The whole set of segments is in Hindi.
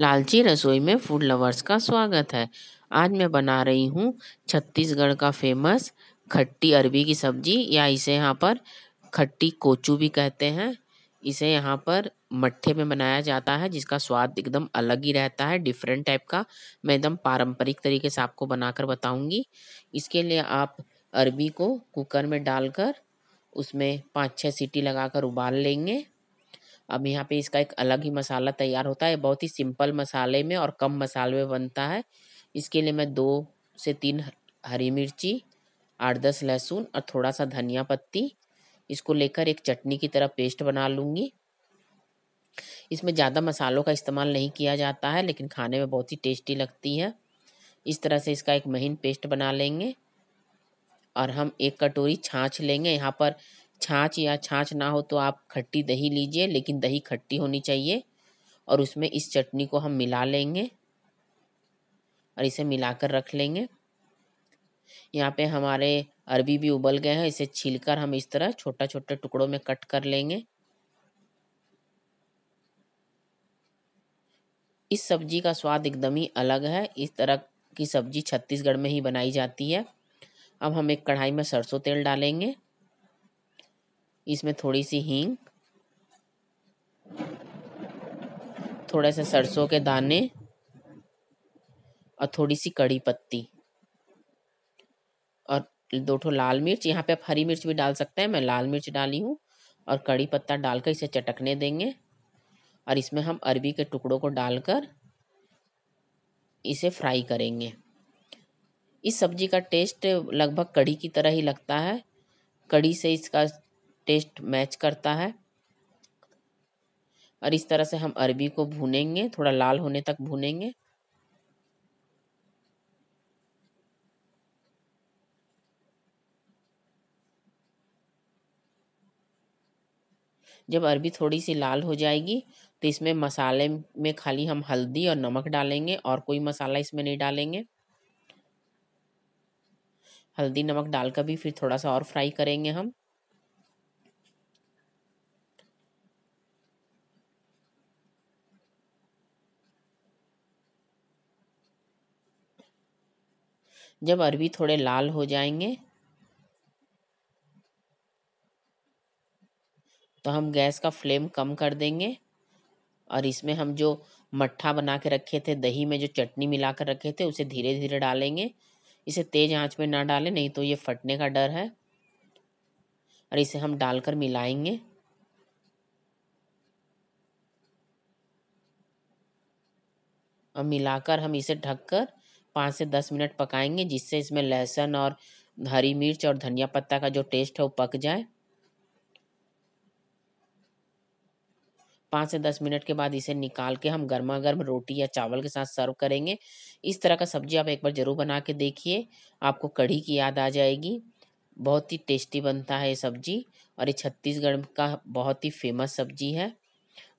लालची रसोई में फूड लवर्स का स्वागत है आज मैं बना रही हूँ छत्तीसगढ़ का फेमस खट्टी अरबी की सब्जी या इसे यहाँ पर खट्टी कोचू भी कहते हैं इसे यहाँ पर मट्ठे में बनाया जाता है जिसका स्वाद एकदम अलग ही रहता है डिफरेंट टाइप का मैं एकदम पारंपरिक तरीके से आपको बनाकर बताऊंगी इसके लिए आप अरबी को कुकर में डालकर उसमें पाँच छः सीटी लगाकर उबाल लेंगे अब यहाँ पे इसका एक अलग ही मसाला तैयार होता है बहुत ही सिंपल मसाले में और कम मसाले में बनता है इसके लिए मैं दो से तीन हरी मिर्ची आठ दस लहसुन और थोड़ा सा धनिया पत्ती इसको लेकर एक चटनी की तरह पेस्ट बना लूँगी इसमें ज़्यादा मसालों का इस्तेमाल नहीं किया जाता है लेकिन खाने में बहुत ही टेस्टी लगती है इस तरह से इसका एक महीन पेस्ट बना लेंगे और हम एक कटोरी छाछ लेंगे यहाँ पर छाछ या छाछ ना हो तो आप खट्टी दही लीजिए लेकिन दही खट्टी होनी चाहिए और उसमें इस चटनी को हम मिला लेंगे और इसे मिलाकर रख लेंगे यहाँ पे हमारे अरबी भी उबल गए हैं इसे छीलकर हम इस तरह छोटा छोटे टुकड़ों में कट कर लेंगे इस सब्जी का स्वाद एकदम ही अलग है इस तरह की सब्जी छत्तीसगढ़ में ही बनाई जाती है अब हम एक कढ़ाई में सरसों तेल डालेंगे इसमें थोड़ी सी हींग थोड़े से सरसों के दाने और थोड़ी सी कड़ी पत्ती और दो ठो लाल मिर्च यहाँ पे आप हरी मिर्च भी डाल सकते हैं मैं लाल मिर्च डाली हूँ और कड़ी पत्ता डालकर इसे चटकने देंगे और इसमें हम अरबी के टुकड़ों को डालकर इसे फ्राई करेंगे इस सब्जी का टेस्ट लगभग कड़ी की तरह ही लगता है कड़ी से इसका टेस्ट मैच करता है और इस तरह से हम अरबी को भूनेंगे थोड़ा लाल होने तक भूनेंगे जब अरबी थोड़ी सी लाल हो जाएगी तो इसमें मसाले में खाली हम हल्दी और नमक डालेंगे और कोई मसाला इसमें नहीं डालेंगे हल्दी नमक डालकर भी फिर थोड़ा सा और फ्राई करेंगे हम जब अरबी थोड़े लाल हो जाएंगे तो हम गैस का फ्लेम कम कर देंगे और इसमें हम जो मट्ठा बना के रखे थे दही में जो चटनी मिला कर रखे थे उसे धीरे धीरे डालेंगे इसे तेज़ आंच में ना डालें नहीं तो ये फटने का डर है और इसे हम डालकर मिलाएंगे और मिलाकर हम इसे ढककर पाँच से दस मिनट पकाएंगे जिससे इसमें लहसुन और हरी मिर्च और धनिया पत्ता का जो टेस्ट है वो पक जाए पाँच से दस मिनट के बाद इसे निकाल के हम गर्मा गर्म रोटी या चावल के साथ सर्व करेंगे इस तरह का सब्जी आप एक बार ज़रूर बना के देखिए आपको कढ़ी की याद आ जाएगी बहुत ही टेस्टी बनता है ये सब्जी और ये छत्तीसगढ़ का बहुत ही फेमस सब्जी है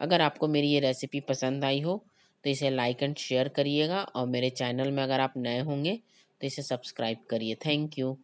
अगर आपको मेरी ये रेसिपी पसंद आई हो तो इसे लाइक एंड शेयर करिएगा और मेरे चैनल में अगर आप नए होंगे तो इसे सब्सक्राइब करिए थैंक यू